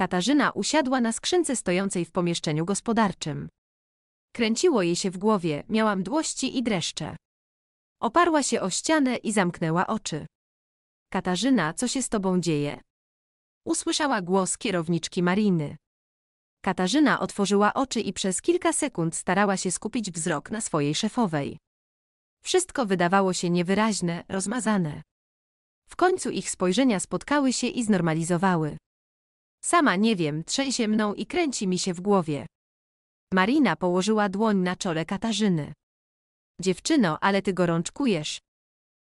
Katarzyna usiadła na skrzynce stojącej w pomieszczeniu gospodarczym. Kręciło jej się w głowie, miała mdłości i dreszcze. Oparła się o ścianę i zamknęła oczy. Katarzyna, co się z tobą dzieje? Usłyszała głos kierowniczki Mariny. Katarzyna otworzyła oczy i przez kilka sekund starała się skupić wzrok na swojej szefowej. Wszystko wydawało się niewyraźne, rozmazane. W końcu ich spojrzenia spotkały się i znormalizowały. Sama nie wiem, trzęsie mną i kręci mi się w głowie. Marina położyła dłoń na czole Katarzyny. Dziewczyno, ale ty gorączkujesz.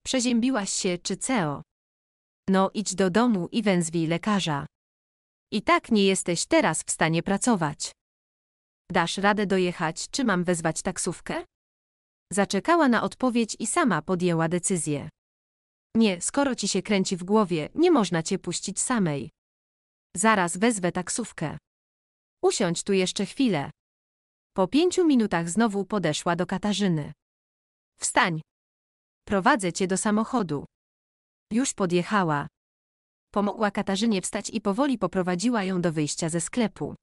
Przeziębiłaś się czy ceo? No idź do domu i węzwij lekarza. I tak nie jesteś teraz w stanie pracować. Dasz radę dojechać, czy mam wezwać taksówkę? Zaczekała na odpowiedź i sama podjęła decyzję. Nie, skoro ci się kręci w głowie, nie można cię puścić samej. Zaraz wezwę taksówkę. Usiądź tu jeszcze chwilę. Po pięciu minutach znowu podeszła do Katarzyny. Wstań. Prowadzę cię do samochodu. Już podjechała. Pomogła Katarzynie wstać i powoli poprowadziła ją do wyjścia ze sklepu.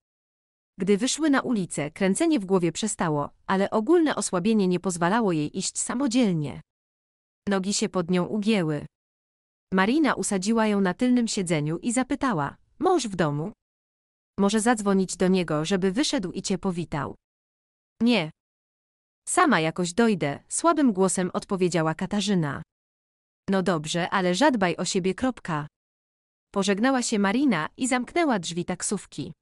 Gdy wyszły na ulicę, kręcenie w głowie przestało, ale ogólne osłabienie nie pozwalało jej iść samodzielnie. Nogi się pod nią ugięły. Marina usadziła ją na tylnym siedzeniu i zapytała: Mąż w domu. Może zadzwonić do niego, żeby wyszedł i cię powitał. Nie. Sama jakoś dojdę, słabym głosem odpowiedziała Katarzyna. No dobrze, ale żadbaj o siebie. Kropka. Pożegnała się Marina i zamknęła drzwi taksówki.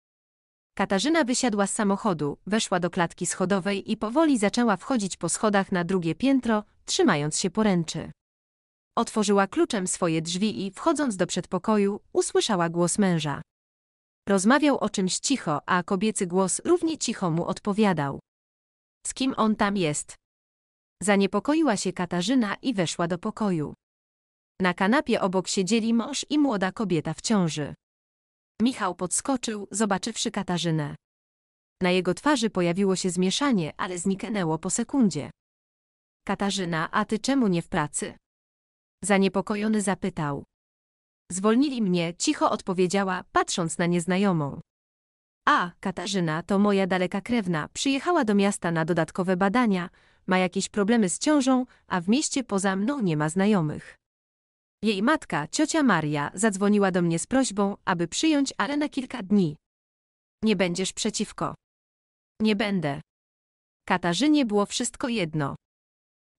Katarzyna wysiadła z samochodu, weszła do klatki schodowej i powoli zaczęła wchodzić po schodach na drugie piętro, trzymając się poręczy. Otworzyła kluczem swoje drzwi i, wchodząc do przedpokoju, usłyszała głos męża. Rozmawiał o czymś cicho, a kobiecy głos równie cicho mu odpowiadał. Z kim on tam jest? Zaniepokoiła się Katarzyna i weszła do pokoju. Na kanapie obok siedzieli mąż i młoda kobieta w ciąży. Michał podskoczył, zobaczywszy Katarzynę. Na jego twarzy pojawiło się zmieszanie, ale zniknęło po sekundzie. Katarzyna, a ty czemu nie w pracy? Zaniepokojony zapytał. Zwolnili mnie, cicho odpowiedziała, patrząc na nieznajomą. A, Katarzyna to moja daleka krewna, przyjechała do miasta na dodatkowe badania, ma jakieś problemy z ciążą, a w mieście poza mną nie ma znajomych. Jej matka, ciocia Maria, zadzwoniła do mnie z prośbą, aby przyjąć ale na kilka dni. Nie będziesz przeciwko. Nie będę. Katarzynie było wszystko jedno.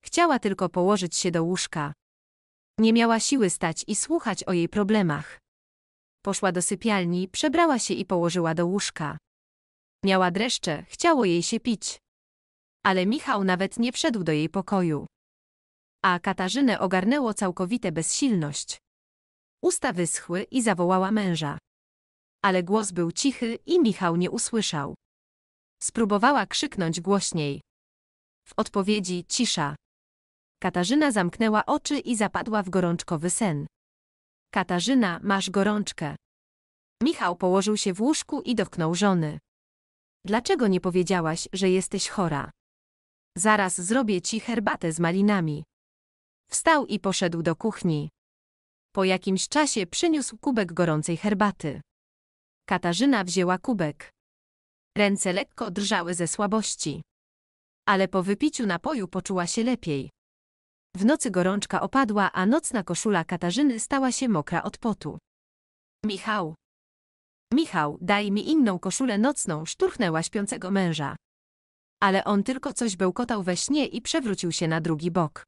Chciała tylko położyć się do łóżka. Nie miała siły stać i słuchać o jej problemach. Poszła do sypialni, przebrała się i położyła do łóżka. Miała dreszcze, chciało jej się pić. Ale Michał nawet nie wszedł do jej pokoju. A Katarzynę ogarnęło całkowite bezsilność. Usta wyschły i zawołała męża. Ale głos był cichy i Michał nie usłyszał. Spróbowała krzyknąć głośniej. W odpowiedzi cisza. Katarzyna zamknęła oczy i zapadła w gorączkowy sen. Katarzyna, masz gorączkę. Michał położył się w łóżku i dotknął żony. Dlaczego nie powiedziałaś, że jesteś chora? Zaraz zrobię ci herbatę z malinami. Wstał i poszedł do kuchni. Po jakimś czasie przyniósł kubek gorącej herbaty. Katarzyna wzięła kubek. Ręce lekko drżały ze słabości. Ale po wypiciu napoju poczuła się lepiej. W nocy gorączka opadła, a nocna koszula Katarzyny stała się mokra od potu. Michał. Michał, daj mi inną koszulę nocną, szturchnęła śpiącego męża. Ale on tylko coś bełkotał we śnie i przewrócił się na drugi bok.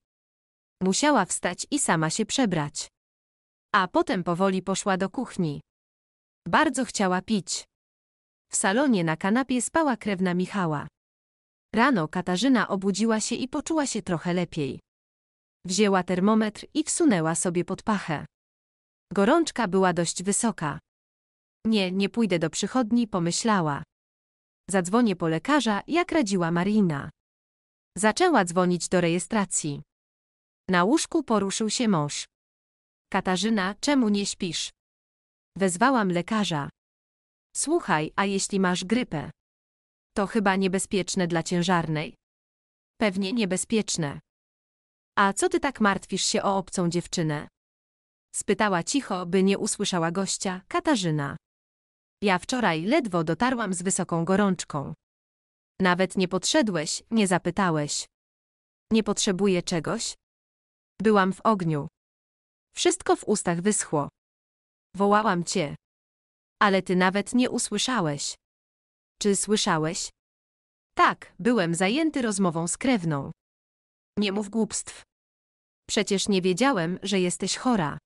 Musiała wstać i sama się przebrać. A potem powoli poszła do kuchni. Bardzo chciała pić. W salonie na kanapie spała krewna Michała. Rano Katarzyna obudziła się i poczuła się trochę lepiej. Wzięła termometr i wsunęła sobie pod pachę. Gorączka była dość wysoka. Nie, nie pójdę do przychodni, pomyślała. Zadzwonię po lekarza, jak radziła Marina. Zaczęła dzwonić do rejestracji. Na łóżku poruszył się mąż. Katarzyna, czemu nie śpisz? Wezwałam lekarza. Słuchaj, a jeśli masz grypę? To chyba niebezpieczne dla ciężarnej. Pewnie niebezpieczne. A co ty tak martwisz się o obcą dziewczynę? Spytała cicho, by nie usłyszała gościa, Katarzyna. Ja wczoraj ledwo dotarłam z wysoką gorączką. Nawet nie podszedłeś, nie zapytałeś. Nie potrzebuję czegoś? Byłam w ogniu. Wszystko w ustach wyschło. Wołałam cię. Ale ty nawet nie usłyszałeś. Czy słyszałeś? Tak, byłem zajęty rozmową z krewną. Nie mów głupstw. Przecież nie wiedziałem, że jesteś chora.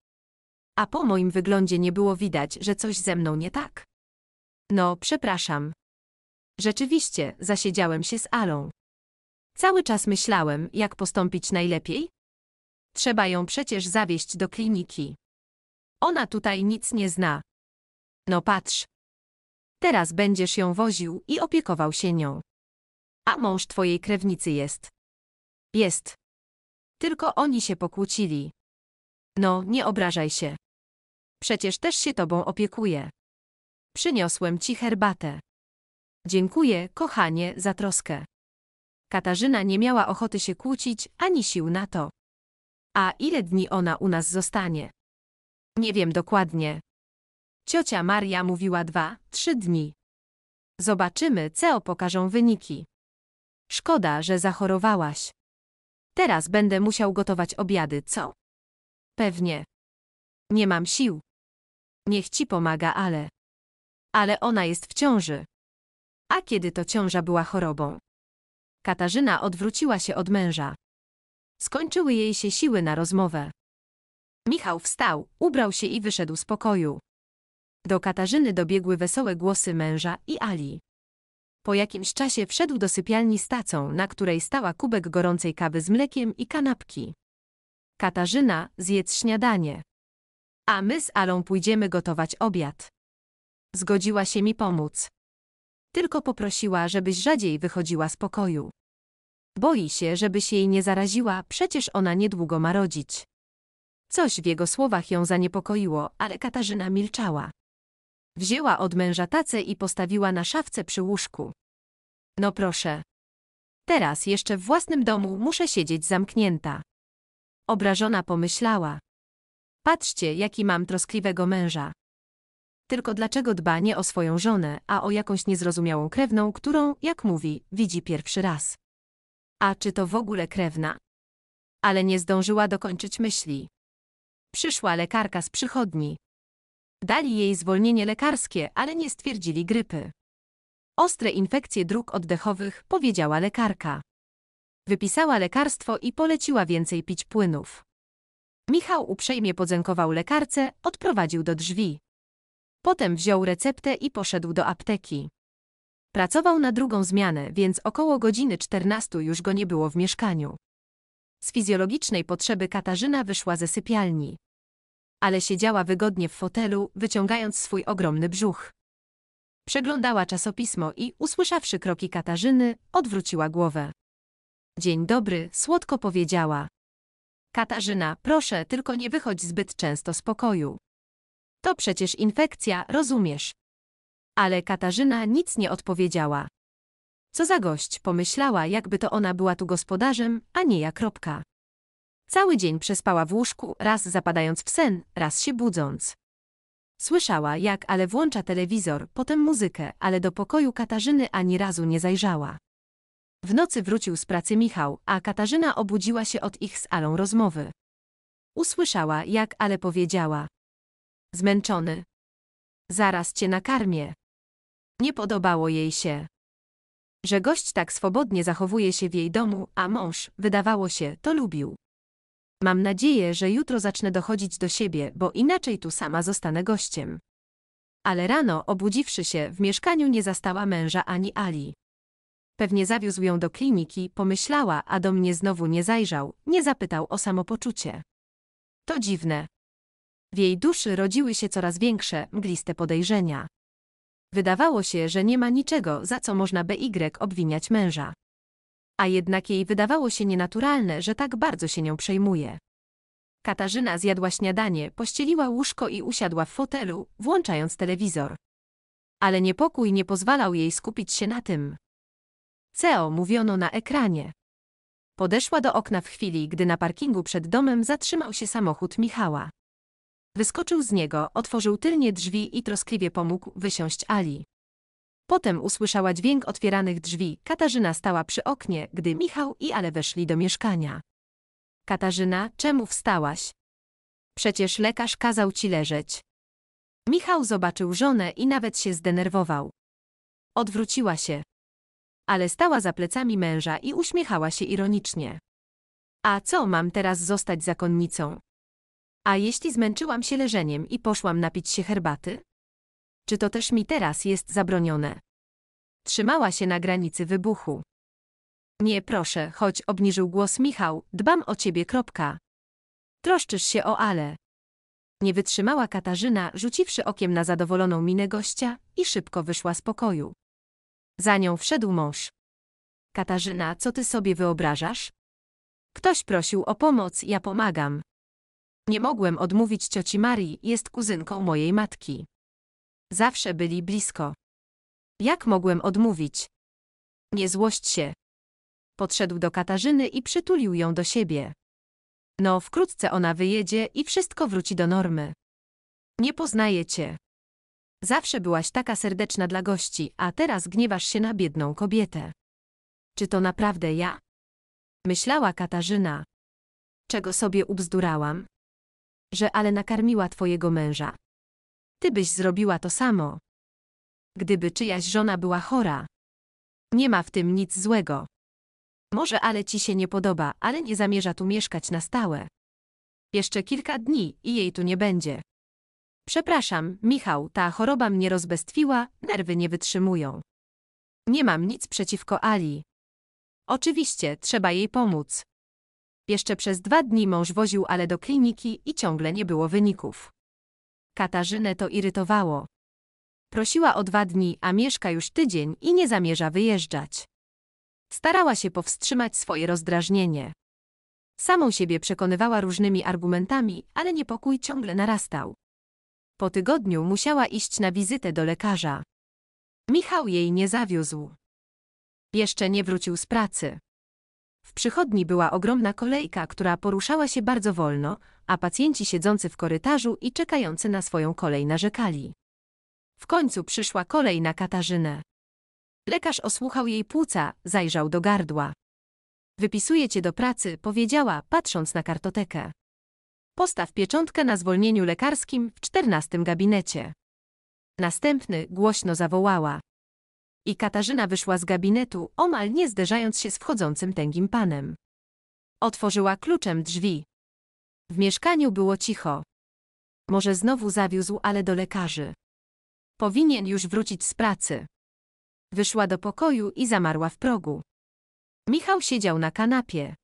A po moim wyglądzie nie było widać, że coś ze mną nie tak. No, przepraszam. Rzeczywiście, zasiedziałem się z Alą. Cały czas myślałem, jak postąpić najlepiej. Trzeba ją przecież zawieźć do kliniki. Ona tutaj nic nie zna. No patrz. Teraz będziesz ją woził i opiekował się nią. A mąż twojej krewnicy jest. Jest. Tylko oni się pokłócili. No, nie obrażaj się. Przecież też się tobą opiekuję. Przyniosłem ci herbatę. Dziękuję, kochanie, za troskę. Katarzyna nie miała ochoty się kłócić, ani sił na to. A ile dni ona u nas zostanie? Nie wiem dokładnie. Ciocia Maria mówiła dwa, trzy dni. Zobaczymy, co pokażą wyniki. Szkoda, że zachorowałaś. Teraz będę musiał gotować obiady, co? Pewnie. Nie mam sił. Niech ci pomaga, ale. Ale ona jest w ciąży. A kiedy to ciąża była chorobą? Katarzyna odwróciła się od męża. Skończyły jej się siły na rozmowę. Michał wstał, ubrał się i wyszedł z pokoju. Do Katarzyny dobiegły wesołe głosy męża i Ali. Po jakimś czasie wszedł do sypialni z tacą, na której stała kubek gorącej kawy z mlekiem i kanapki. Katarzyna, zjedz śniadanie. A my z Alą pójdziemy gotować obiad. Zgodziła się mi pomóc. Tylko poprosiła, żebyś rzadziej wychodziła z pokoju. Boi się, żebyś jej nie zaraziła, przecież ona niedługo ma rodzić. Coś w jego słowach ją zaniepokoiło, ale Katarzyna milczała. Wzięła od męża tacę i postawiła na szafce przy łóżku. No proszę. Teraz jeszcze w własnym domu muszę siedzieć zamknięta. Obrażona pomyślała. Patrzcie, jaki mam troskliwego męża. Tylko dlaczego dba nie o swoją żonę, a o jakąś niezrozumiałą krewną, którą, jak mówi, widzi pierwszy raz. A czy to w ogóle krewna? Ale nie zdążyła dokończyć myśli. Przyszła lekarka z przychodni. Dali jej zwolnienie lekarskie, ale nie stwierdzili grypy. Ostre infekcje dróg oddechowych, powiedziała lekarka. Wypisała lekarstwo i poleciła więcej pić płynów. Michał uprzejmie podziękował lekarce, odprowadził do drzwi. Potem wziął receptę i poszedł do apteki. Pracował na drugą zmianę, więc około godziny 14 już go nie było w mieszkaniu. Z fizjologicznej potrzeby Katarzyna wyszła ze sypialni ale siedziała wygodnie w fotelu, wyciągając swój ogromny brzuch. Przeglądała czasopismo i, usłyszawszy kroki Katarzyny, odwróciła głowę. Dzień dobry, słodko powiedziała. Katarzyna, proszę, tylko nie wychodź zbyt często z pokoju. To przecież infekcja, rozumiesz. Ale Katarzyna nic nie odpowiedziała. Co za gość, pomyślała, jakby to ona była tu gospodarzem, a nie ja kropka. Cały dzień przespała w łóżku, raz zapadając w sen, raz się budząc. Słyszała jak ale włącza telewizor, potem muzykę, ale do pokoju Katarzyny ani razu nie zajrzała. W nocy wrócił z pracy Michał, a Katarzyna obudziła się od ich z Alą rozmowy. Usłyszała jak ale powiedziała. Zmęczony. Zaraz cię nakarmię. Nie podobało jej się że gość tak swobodnie zachowuje się w jej domu, a mąż, wydawało się, to lubił. Mam nadzieję, że jutro zacznę dochodzić do siebie, bo inaczej tu sama zostanę gościem. Ale rano, obudziwszy się, w mieszkaniu nie zastała męża ani Ali. Pewnie zawiózł ją do kliniki, pomyślała, a do mnie znowu nie zajrzał, nie zapytał o samopoczucie. To dziwne. W jej duszy rodziły się coraz większe, mgliste podejrzenia. Wydawało się, że nie ma niczego, za co można by y obwiniać męża. A jednak jej wydawało się nienaturalne, że tak bardzo się nią przejmuje. Katarzyna zjadła śniadanie, pościeliła łóżko i usiadła w fotelu, włączając telewizor. Ale niepokój nie pozwalał jej skupić się na tym. CEO mówiono na ekranie. Podeszła do okna w chwili, gdy na parkingu przed domem zatrzymał się samochód Michała. Wyskoczył z niego, otworzył tylnie drzwi i troskliwie pomógł wysiąść Ali. Potem usłyszała dźwięk otwieranych drzwi. Katarzyna stała przy oknie, gdy Michał i Ale weszli do mieszkania. Katarzyna, czemu wstałaś? Przecież lekarz kazał ci leżeć. Michał zobaczył żonę i nawet się zdenerwował. Odwróciła się. Ale stała za plecami męża i uśmiechała się ironicznie. A co mam teraz zostać zakonnicą? A jeśli zmęczyłam się leżeniem i poszłam napić się herbaty? Czy to też mi teraz jest zabronione? Trzymała się na granicy wybuchu. Nie proszę, choć obniżył głos Michał, dbam o ciebie. Kropka. Troszczysz się o ale. Nie wytrzymała Katarzyna, rzuciwszy okiem na zadowoloną minę gościa i szybko wyszła z pokoju. Za nią wszedł mąż. Katarzyna, co ty sobie wyobrażasz? Ktoś prosił o pomoc, ja pomagam. Nie mogłem odmówić cioci Marii, jest kuzynką mojej matki. Zawsze byli blisko. Jak mogłem odmówić? Nie złość się. Podszedł do Katarzyny i przytulił ją do siebie. No, wkrótce ona wyjedzie i wszystko wróci do normy. Nie poznaję cię. Zawsze byłaś taka serdeczna dla gości, a teraz gniewasz się na biedną kobietę. Czy to naprawdę ja? Myślała Katarzyna. Czego sobie ubzdurałam? Że ale nakarmiła twojego męża. Ty byś zrobiła to samo. Gdyby czyjaś żona była chora. Nie ma w tym nic złego. Może ale ci się nie podoba, ale nie zamierza tu mieszkać na stałe. Jeszcze kilka dni i jej tu nie będzie. Przepraszam, Michał, ta choroba mnie rozbestwiła, nerwy nie wytrzymują. Nie mam nic przeciwko Ali. Oczywiście, trzeba jej pomóc. Jeszcze przez dwa dni mąż woził Ale do kliniki i ciągle nie było wyników. Katarzynę to irytowało. Prosiła o dwa dni, a mieszka już tydzień i nie zamierza wyjeżdżać. Starała się powstrzymać swoje rozdrażnienie. Samą siebie przekonywała różnymi argumentami, ale niepokój ciągle narastał. Po tygodniu musiała iść na wizytę do lekarza. Michał jej nie zawiózł. Jeszcze nie wrócił z pracy. W przychodni była ogromna kolejka, która poruszała się bardzo wolno, a pacjenci siedzący w korytarzu i czekający na swoją kolej narzekali. W końcu przyszła kolej na Katarzynę. Lekarz osłuchał jej płuca, zajrzał do gardła. Wypisuję cię do pracy, powiedziała, patrząc na kartotekę. Postaw pieczątkę na zwolnieniu lekarskim w czternastym gabinecie. Następny głośno zawołała. I Katarzyna wyszła z gabinetu, omal nie zderzając się z wchodzącym tęgim panem. Otworzyła kluczem drzwi. W mieszkaniu było cicho. Może znowu zawiózł, ale do lekarzy. Powinien już wrócić z pracy. Wyszła do pokoju i zamarła w progu. Michał siedział na kanapie.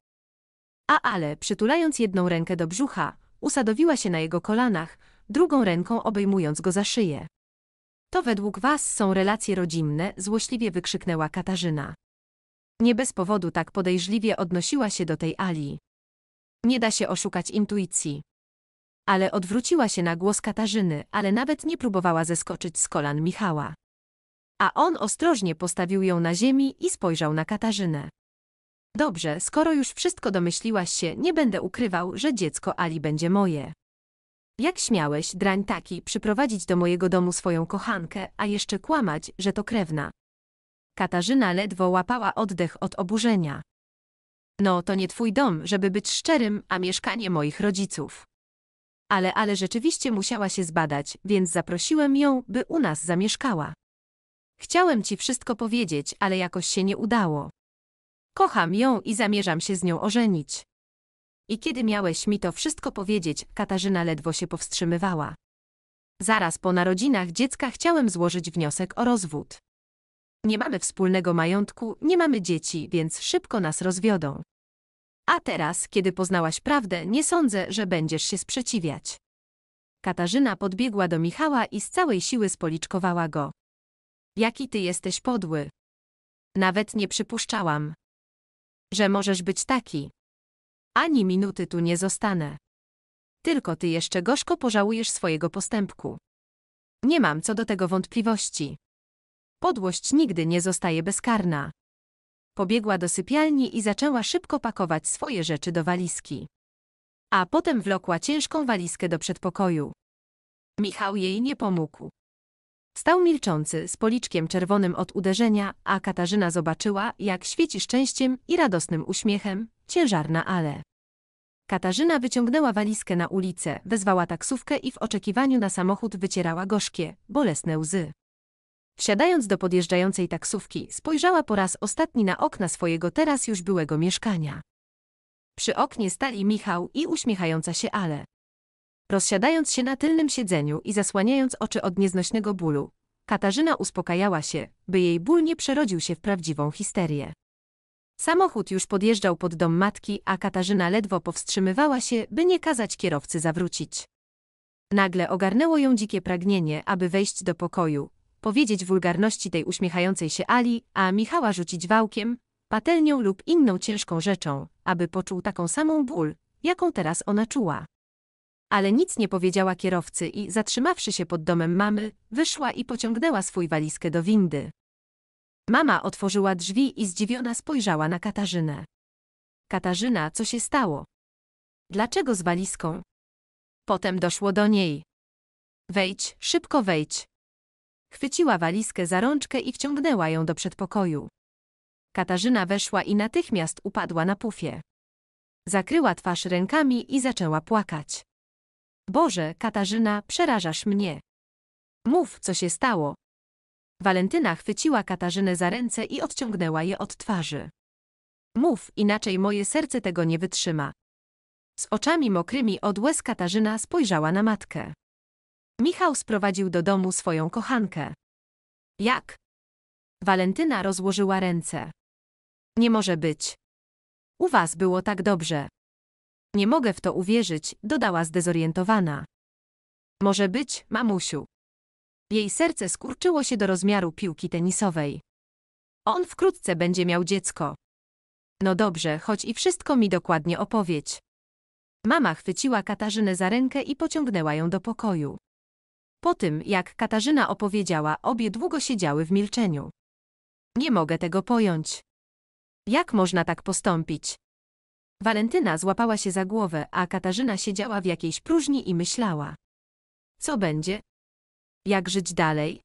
A ale, przytulając jedną rękę do brzucha, usadowiła się na jego kolanach, drugą ręką obejmując go za szyję. To według was są relacje rodzinne, złośliwie wykrzyknęła Katarzyna. Nie bez powodu tak podejrzliwie odnosiła się do tej Ali. Nie da się oszukać intuicji. Ale odwróciła się na głos Katarzyny, ale nawet nie próbowała zeskoczyć z kolan Michała. A on ostrożnie postawił ją na ziemi i spojrzał na Katarzynę. Dobrze, skoro już wszystko domyśliłaś się, nie będę ukrywał, że dziecko Ali będzie moje. Jak śmiałeś, drań taki, przyprowadzić do mojego domu swoją kochankę, a jeszcze kłamać, że to krewna. Katarzyna ledwo łapała oddech od oburzenia. No, to nie twój dom, żeby być szczerym, a mieszkanie moich rodziców. Ale, ale rzeczywiście musiała się zbadać, więc zaprosiłem ją, by u nas zamieszkała. Chciałem ci wszystko powiedzieć, ale jakoś się nie udało. Kocham ją i zamierzam się z nią ożenić. I kiedy miałeś mi to wszystko powiedzieć, Katarzyna ledwo się powstrzymywała. Zaraz po narodzinach dziecka chciałem złożyć wniosek o rozwód. Nie mamy wspólnego majątku, nie mamy dzieci, więc szybko nas rozwiodą. A teraz, kiedy poznałaś prawdę, nie sądzę, że będziesz się sprzeciwiać. Katarzyna podbiegła do Michała i z całej siły spoliczkowała go. Jaki ty jesteś podły. Nawet nie przypuszczałam, że możesz być taki. Ani minuty tu nie zostanę. Tylko ty jeszcze gorzko pożałujesz swojego postępku. Nie mam co do tego wątpliwości. Podłość nigdy nie zostaje bezkarna. Pobiegła do sypialni i zaczęła szybko pakować swoje rzeczy do walizki. A potem wlokła ciężką walizkę do przedpokoju. Michał jej nie pomógł. Stał milczący, z policzkiem czerwonym od uderzenia, a Katarzyna zobaczyła, jak świeci szczęściem i radosnym uśmiechem, ciężarna ale. Katarzyna wyciągnęła walizkę na ulicę, wezwała taksówkę i w oczekiwaniu na samochód wycierała gorzkie, bolesne łzy. Wsiadając do podjeżdżającej taksówki, spojrzała po raz ostatni na okna swojego teraz już byłego mieszkania. Przy oknie stali Michał i uśmiechająca się Ale. Rozsiadając się na tylnym siedzeniu i zasłaniając oczy od nieznośnego bólu, Katarzyna uspokajała się, by jej ból nie przerodził się w prawdziwą histerię. Samochód już podjeżdżał pod dom matki, a Katarzyna ledwo powstrzymywała się, by nie kazać kierowcy zawrócić. Nagle ogarnęło ją dzikie pragnienie, aby wejść do pokoju, powiedzieć wulgarności tej uśmiechającej się Ali, a Michała rzucić wałkiem, patelnią lub inną ciężką rzeczą, aby poczuł taką samą ból, jaką teraz ona czuła. Ale nic nie powiedziała kierowcy i zatrzymawszy się pod domem mamy, wyszła i pociągnęła swój walizkę do windy. Mama otworzyła drzwi i zdziwiona spojrzała na Katarzynę. Katarzyna, co się stało? Dlaczego z walizką? Potem doszło do niej. Wejdź, szybko wejdź. Chwyciła walizkę za rączkę i wciągnęła ją do przedpokoju. Katarzyna weszła i natychmiast upadła na pufie. Zakryła twarz rękami i zaczęła płakać. Boże, Katarzyna, przerażasz mnie. Mów, co się stało. Walentyna chwyciła Katarzynę za ręce i odciągnęła je od twarzy. Mów, inaczej moje serce tego nie wytrzyma. Z oczami mokrymi od łez Katarzyna spojrzała na matkę. Michał sprowadził do domu swoją kochankę. Jak? Walentyna rozłożyła ręce. Nie może być. U was było tak dobrze. Nie mogę w to uwierzyć, dodała zdezorientowana. Może być, mamusiu. Jej serce skurczyło się do rozmiaru piłki tenisowej. On wkrótce będzie miał dziecko. No dobrze, choć i wszystko mi dokładnie opowiedz. Mama chwyciła Katarzynę za rękę i pociągnęła ją do pokoju. Po tym, jak Katarzyna opowiedziała, obie długo siedziały w milczeniu. Nie mogę tego pojąć. Jak można tak postąpić? Walentyna złapała się za głowę, a Katarzyna siedziała w jakiejś próżni i myślała. Co będzie? Jak żyć dalej?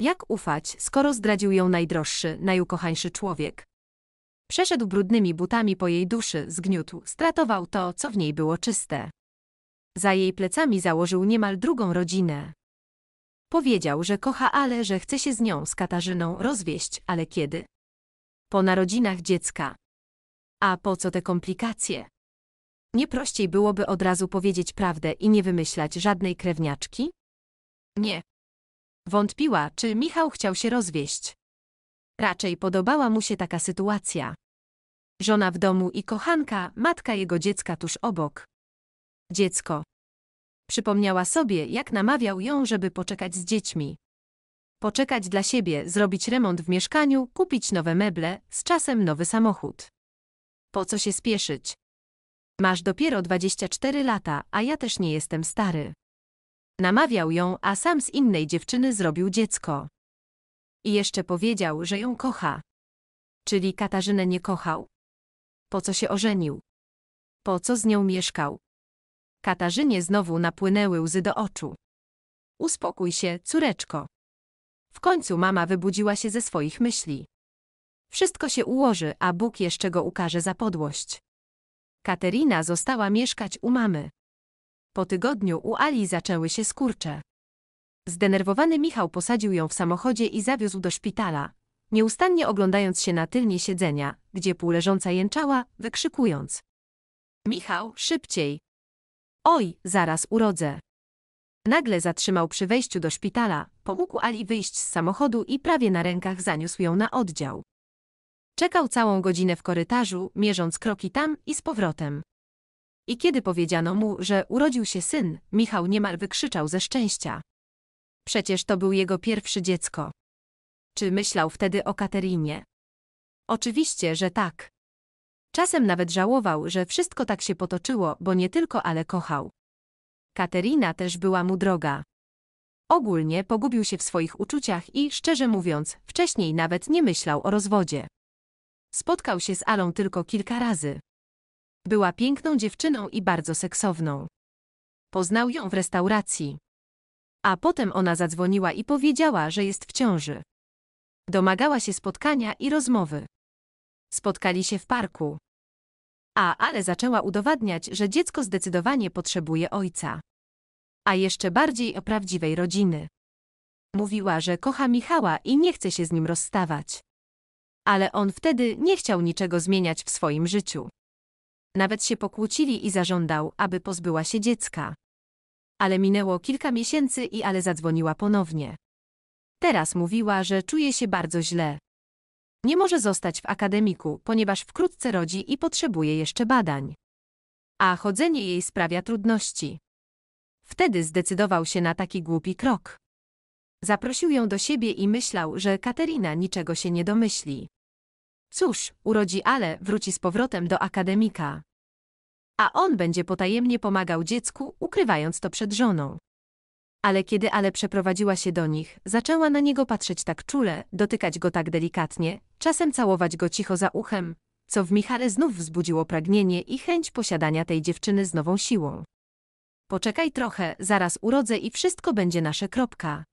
Jak ufać, skoro zdradził ją najdroższy, najukochańszy człowiek? Przeszedł brudnymi butami po jej duszy, zgniótł, stratował to, co w niej było czyste. Za jej plecami założył niemal drugą rodzinę. Powiedział, że kocha Ale, że chce się z nią, z Katarzyną, rozwieść, ale kiedy? Po narodzinach dziecka. A po co te komplikacje? Nie prościej byłoby od razu powiedzieć prawdę i nie wymyślać żadnej krewniaczki? Nie. Wątpiła, czy Michał chciał się rozwieść. Raczej podobała mu się taka sytuacja. Żona w domu i kochanka, matka jego dziecka tuż obok. Dziecko. Przypomniała sobie, jak namawiał ją, żeby poczekać z dziećmi. Poczekać dla siebie, zrobić remont w mieszkaniu, kupić nowe meble, z czasem nowy samochód. Po co się spieszyć? Masz dopiero 24 lata, a ja też nie jestem stary. Namawiał ją, a sam z innej dziewczyny zrobił dziecko. I jeszcze powiedział, że ją kocha. Czyli Katarzynę nie kochał. Po co się ożenił? Po co z nią mieszkał? Katarzynie znowu napłynęły łzy do oczu. Uspokój się, córeczko. W końcu mama wybudziła się ze swoich myśli. Wszystko się ułoży, a Bóg jeszcze go ukaże za podłość. Katerina została mieszkać u mamy. Po tygodniu u Ali zaczęły się skurcze. Zdenerwowany Michał posadził ją w samochodzie i zawiózł do szpitala, nieustannie oglądając się na tylnie siedzenia, gdzie półleżąca jęczała, wykrzykując. Michał, szybciej, Oj, zaraz urodzę. Nagle zatrzymał przy wejściu do szpitala, pomógł Ali wyjść z samochodu i prawie na rękach zaniósł ją na oddział. Czekał całą godzinę w korytarzu, mierząc kroki tam i z powrotem. I kiedy powiedziano mu, że urodził się syn, Michał niemal wykrzyczał ze szczęścia. Przecież to był jego pierwsze dziecko. Czy myślał wtedy o Katerinie? Oczywiście, że tak. Czasem nawet żałował, że wszystko tak się potoczyło, bo nie tylko ale kochał. Katerina też była mu droga. Ogólnie pogubił się w swoich uczuciach i, szczerze mówiąc, wcześniej nawet nie myślał o rozwodzie. Spotkał się z Alą tylko kilka razy. Była piękną dziewczyną i bardzo seksowną. Poznał ją w restauracji. A potem ona zadzwoniła i powiedziała, że jest w ciąży. Domagała się spotkania i rozmowy. Spotkali się w parku. A ale zaczęła udowadniać, że dziecko zdecydowanie potrzebuje ojca. A jeszcze bardziej o prawdziwej rodziny. Mówiła, że kocha Michała i nie chce się z nim rozstawać. Ale on wtedy nie chciał niczego zmieniać w swoim życiu. Nawet się pokłócili i zażądał, aby pozbyła się dziecka. Ale minęło kilka miesięcy i ale zadzwoniła ponownie. Teraz mówiła, że czuje się bardzo źle. Nie może zostać w akademiku, ponieważ wkrótce rodzi i potrzebuje jeszcze badań. A chodzenie jej sprawia trudności. Wtedy zdecydował się na taki głupi krok. Zaprosił ją do siebie i myślał, że Katerina niczego się nie domyśli. Cóż, urodzi ale, wróci z powrotem do akademika. A on będzie potajemnie pomagał dziecku, ukrywając to przed żoną ale kiedy Ale przeprowadziła się do nich, zaczęła na niego patrzeć tak czule, dotykać go tak delikatnie, czasem całować go cicho za uchem, co w Michale znów wzbudziło pragnienie i chęć posiadania tej dziewczyny z nową siłą. Poczekaj trochę, zaraz urodzę i wszystko będzie nasze kropka.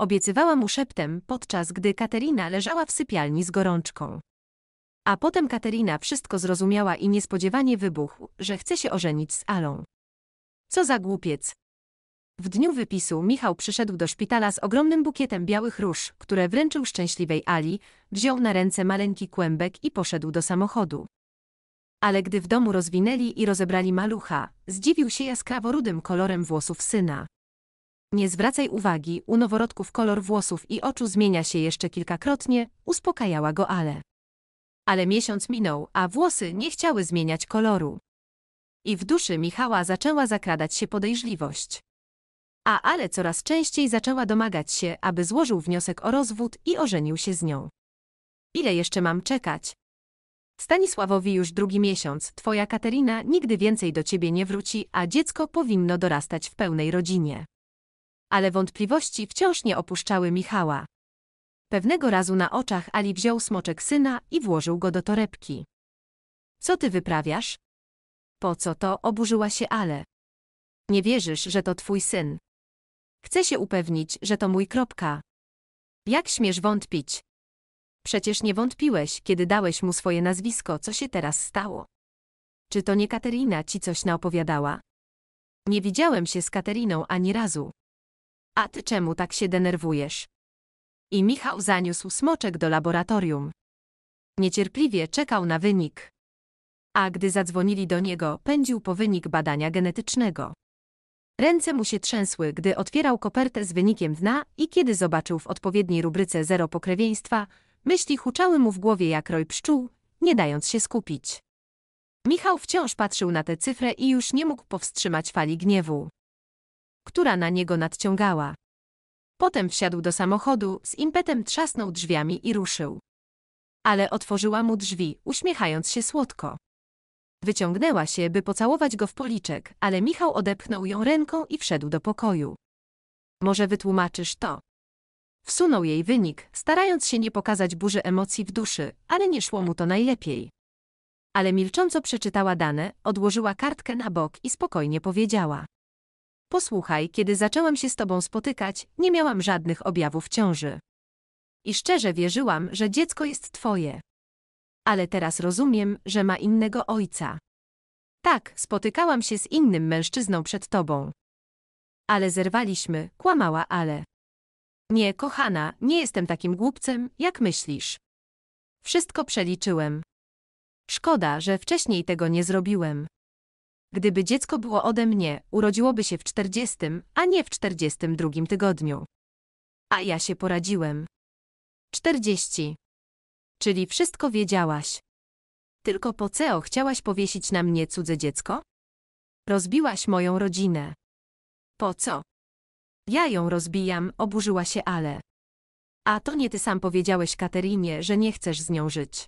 Obiecywała mu szeptem, podczas gdy Katerina leżała w sypialni z gorączką. A potem Katerina wszystko zrozumiała i niespodziewanie wybuchł, że chce się ożenić z Alą. Co za głupiec, w dniu wypisu Michał przyszedł do szpitala z ogromnym bukietem białych róż, które wręczył szczęśliwej Ali, wziął na ręce maleńki kłębek i poszedł do samochodu. Ale gdy w domu rozwinęli i rozebrali malucha, zdziwił się jaskrawo-rudym kolorem włosów syna. Nie zwracaj uwagi, u noworodków kolor włosów i oczu zmienia się jeszcze kilkakrotnie, uspokajała go Ale. Ale miesiąc minął, a włosy nie chciały zmieniać koloru. I w duszy Michała zaczęła zakradać się podejrzliwość a ale coraz częściej zaczęła domagać się, aby złożył wniosek o rozwód i ożenił się z nią. Ile jeszcze mam czekać? Stanisławowi już drugi miesiąc, twoja Katerina nigdy więcej do ciebie nie wróci, a dziecko powinno dorastać w pełnej rodzinie. Ale wątpliwości wciąż nie opuszczały Michała. Pewnego razu na oczach Ali wziął smoczek syna i włożył go do torebki. Co ty wyprawiasz? Po co to oburzyła się Ale? Nie wierzysz, że to twój syn. Chcę się upewnić, że to mój kropka. Jak śmiesz wątpić? Przecież nie wątpiłeś, kiedy dałeś mu swoje nazwisko, co się teraz stało. Czy to nie Katerina ci coś naopowiadała? Nie widziałem się z Kateriną ani razu. A ty czemu tak się denerwujesz? I Michał zaniósł smoczek do laboratorium. Niecierpliwie czekał na wynik. A gdy zadzwonili do niego, pędził po wynik badania genetycznego. Ręce mu się trzęsły, gdy otwierał kopertę z wynikiem dna i kiedy zobaczył w odpowiedniej rubryce zero pokrewieństwa, myśli huczały mu w głowie jak roj pszczół, nie dając się skupić. Michał wciąż patrzył na tę cyfrę i już nie mógł powstrzymać fali gniewu, która na niego nadciągała. Potem wsiadł do samochodu, z impetem trzasnął drzwiami i ruszył. Ale otworzyła mu drzwi, uśmiechając się słodko. Wyciągnęła się, by pocałować go w policzek, ale Michał odepchnął ją ręką i wszedł do pokoju. Może wytłumaczysz to? Wsunął jej wynik, starając się nie pokazać burzy emocji w duszy, ale nie szło mu to najlepiej. Ale milcząco przeczytała dane, odłożyła kartkę na bok i spokojnie powiedziała. Posłuchaj, kiedy zaczęłam się z tobą spotykać, nie miałam żadnych objawów ciąży. I szczerze wierzyłam, że dziecko jest twoje ale teraz rozumiem, że ma innego ojca. Tak, spotykałam się z innym mężczyzną przed tobą. Ale zerwaliśmy, kłamała ale. Nie, kochana, nie jestem takim głupcem, jak myślisz. Wszystko przeliczyłem. Szkoda, że wcześniej tego nie zrobiłem. Gdyby dziecko było ode mnie, urodziłoby się w czterdziestym, a nie w czterdziestym drugim tygodniu. A ja się poradziłem. Czterdzieści. Czyli wszystko wiedziałaś. Tylko po co chciałaś powiesić na mnie cudze dziecko? Rozbiłaś moją rodzinę. Po co? Ja ją rozbijam, oburzyła się Ale. A to nie ty sam powiedziałeś Katerinie, że nie chcesz z nią żyć.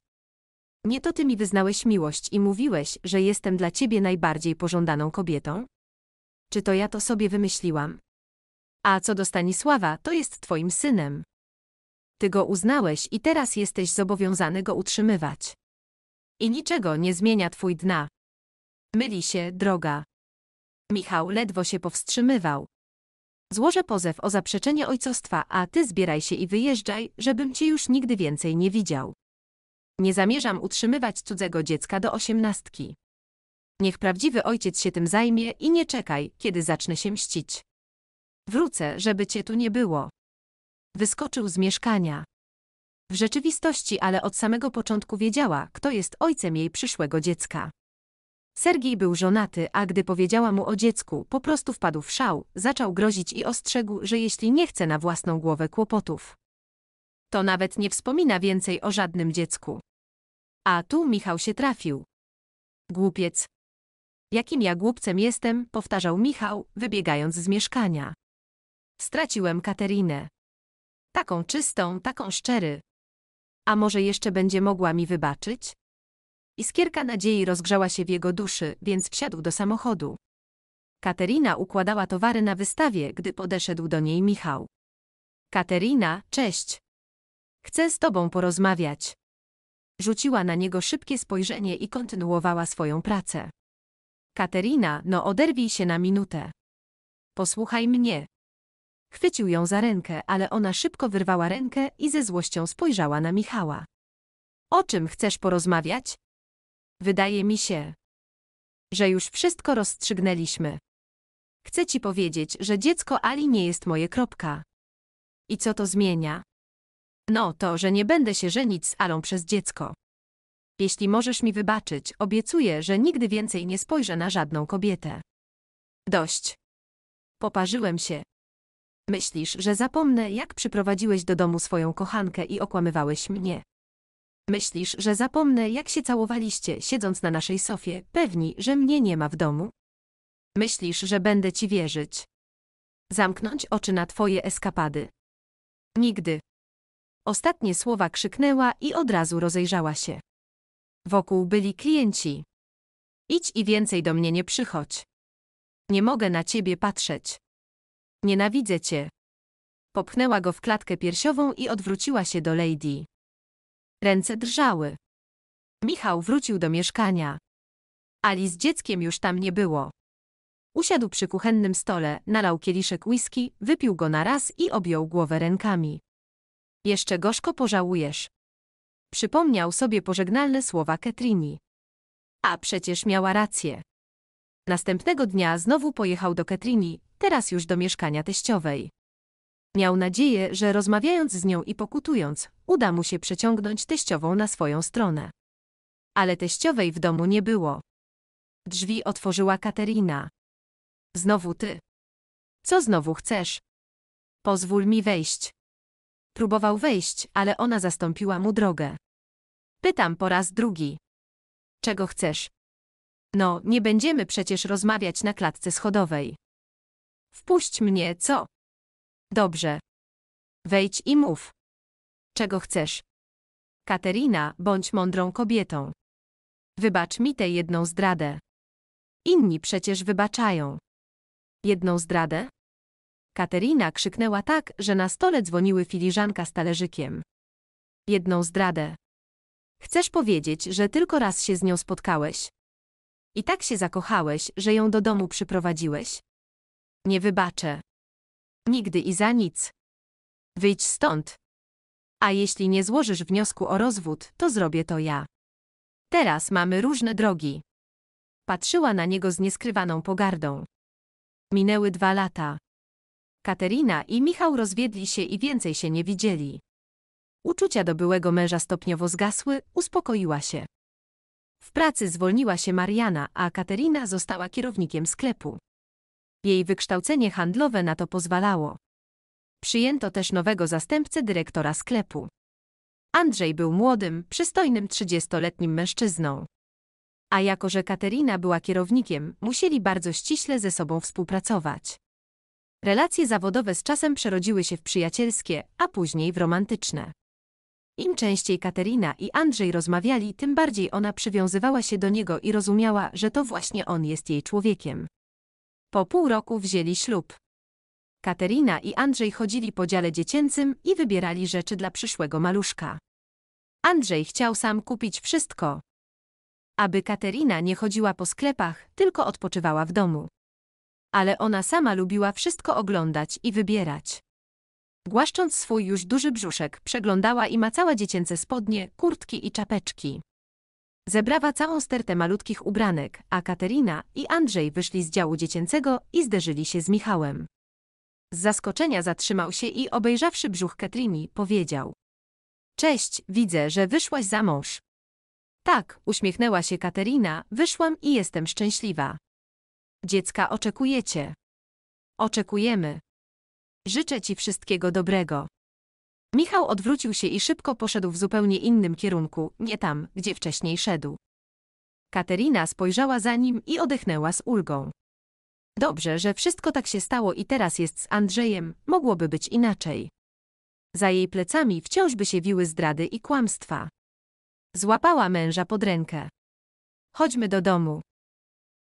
Nie to ty mi wyznałeś miłość i mówiłeś, że jestem dla ciebie najbardziej pożądaną kobietą? Czy to ja to sobie wymyśliłam? A co do Stanisława, to jest twoim synem. Ty go uznałeś i teraz jesteś zobowiązany go utrzymywać. I niczego nie zmienia twój dna. Myli się, droga. Michał ledwo się powstrzymywał. Złożę pozew o zaprzeczenie ojcostwa, a ty zbieraj się i wyjeżdżaj, żebym cię już nigdy więcej nie widział. Nie zamierzam utrzymywać cudzego dziecka do osiemnastki. Niech prawdziwy ojciec się tym zajmie i nie czekaj, kiedy zacznę się mścić. Wrócę, żeby cię tu nie było. Wyskoczył z mieszkania. W rzeczywistości ale od samego początku wiedziała, kto jest ojcem jej przyszłego dziecka. Sergij był żonaty, a gdy powiedziała mu o dziecku, po prostu wpadł w szał, zaczął grozić i ostrzegł, że jeśli nie chce na własną głowę kłopotów, to nawet nie wspomina więcej o żadnym dziecku. A tu Michał się trafił. Głupiec. Jakim ja głupcem jestem, powtarzał Michał, wybiegając z mieszkania. Straciłem Katerinę. Taką czystą, taką szczery. A może jeszcze będzie mogła mi wybaczyć? Iskierka nadziei rozgrzała się w jego duszy, więc wsiadł do samochodu. Katerina układała towary na wystawie, gdy podeszedł do niej Michał. Katerina, cześć. Chcę z tobą porozmawiać. Rzuciła na niego szybkie spojrzenie i kontynuowała swoją pracę. Katerina, no oderwij się na minutę. Posłuchaj mnie. Chwycił ją za rękę, ale ona szybko wyrwała rękę i ze złością spojrzała na Michała. O czym chcesz porozmawiać? Wydaje mi się, że już wszystko rozstrzygnęliśmy. Chcę ci powiedzieć, że dziecko Ali nie jest moje kropka. I co to zmienia? No to, że nie będę się żenić z Alą przez dziecko. Jeśli możesz mi wybaczyć, obiecuję, że nigdy więcej nie spojrzę na żadną kobietę. Dość. Poparzyłem się, Myślisz, że zapomnę, jak przyprowadziłeś do domu swoją kochankę i okłamywałeś mnie. Myślisz, że zapomnę, jak się całowaliście, siedząc na naszej sofie, pewni, że mnie nie ma w domu? Myślisz, że będę ci wierzyć? Zamknąć oczy na twoje eskapady. Nigdy. Ostatnie słowa krzyknęła i od razu rozejrzała się. Wokół byli klienci. Idź i więcej do mnie nie przychodź. Nie mogę na ciebie patrzeć. Nienawidzę cię. Popchnęła go w klatkę piersiową i odwróciła się do Lady. Ręce drżały. Michał wrócił do mieszkania. Ali z dzieckiem już tam nie było. Usiadł przy kuchennym stole, nalał kieliszek whisky, wypił go na raz i objął głowę rękami. Jeszcze gorzko pożałujesz. Przypomniał sobie pożegnalne słowa Ketrini. A przecież miała rację. Następnego dnia znowu pojechał do Katrini, teraz już do mieszkania teściowej. Miał nadzieję, że rozmawiając z nią i pokutując, uda mu się przeciągnąć teściową na swoją stronę. Ale teściowej w domu nie było. Drzwi otworzyła Katerina. Znowu ty. Co znowu chcesz? Pozwól mi wejść. Próbował wejść, ale ona zastąpiła mu drogę. Pytam po raz drugi. Czego chcesz? No, nie będziemy przecież rozmawiać na klatce schodowej. Wpuść mnie, co? Dobrze. Wejdź i mów. Czego chcesz? Katerina, bądź mądrą kobietą. Wybacz mi tę jedną zdradę. Inni przecież wybaczają. Jedną zdradę? Katerina krzyknęła tak, że na stole dzwoniły filiżanka z talerzykiem. Jedną zdradę. Chcesz powiedzieć, że tylko raz się z nią spotkałeś? I tak się zakochałeś, że ją do domu przyprowadziłeś? Nie wybaczę. Nigdy i za nic. Wyjdź stąd. A jeśli nie złożysz wniosku o rozwód, to zrobię to ja. Teraz mamy różne drogi. Patrzyła na niego z nieskrywaną pogardą. Minęły dwa lata. Katerina i Michał rozwiedli się i więcej się nie widzieli. Uczucia do byłego męża stopniowo zgasły, uspokoiła się. W pracy zwolniła się Mariana, a Katerina została kierownikiem sklepu. Jej wykształcenie handlowe na to pozwalało. Przyjęto też nowego zastępcę dyrektora sklepu. Andrzej był młodym, przystojnym 30-letnim mężczyzną. A jako że Katerina była kierownikiem, musieli bardzo ściśle ze sobą współpracować. Relacje zawodowe z czasem przerodziły się w przyjacielskie, a później w romantyczne. Im częściej Katerina i Andrzej rozmawiali, tym bardziej ona przywiązywała się do niego i rozumiała, że to właśnie on jest jej człowiekiem. Po pół roku wzięli ślub. Katerina i Andrzej chodzili po dziale dziecięcym i wybierali rzeczy dla przyszłego maluszka. Andrzej chciał sam kupić wszystko. Aby Katerina nie chodziła po sklepach, tylko odpoczywała w domu. Ale ona sama lubiła wszystko oglądać i wybierać. Głaszcząc swój już duży brzuszek, przeglądała i macała dziecięce spodnie, kurtki i czapeczki. Zebrała całą stertę malutkich ubranek, a Katerina i Andrzej wyszli z działu dziecięcego i zderzyli się z Michałem. Z zaskoczenia zatrzymał się i obejrzawszy brzuch Katrini, powiedział. Cześć, widzę, że wyszłaś za mąż. Tak, uśmiechnęła się Katerina, wyszłam i jestem szczęśliwa. Dziecka oczekujecie. Oczekujemy. Życzę ci wszystkiego dobrego. Michał odwrócił się i szybko poszedł w zupełnie innym kierunku, nie tam, gdzie wcześniej szedł. Katerina spojrzała za nim i odechnęła z ulgą. Dobrze, że wszystko tak się stało i teraz jest z Andrzejem, mogłoby być inaczej. Za jej plecami wciąż by się wiły zdrady i kłamstwa. Złapała męża pod rękę. Chodźmy do domu.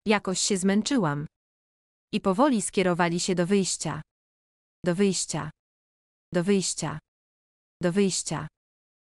Jakoś się zmęczyłam. I powoli skierowali się do wyjścia. Do wyjścia. Do wyjścia. Do wyjścia.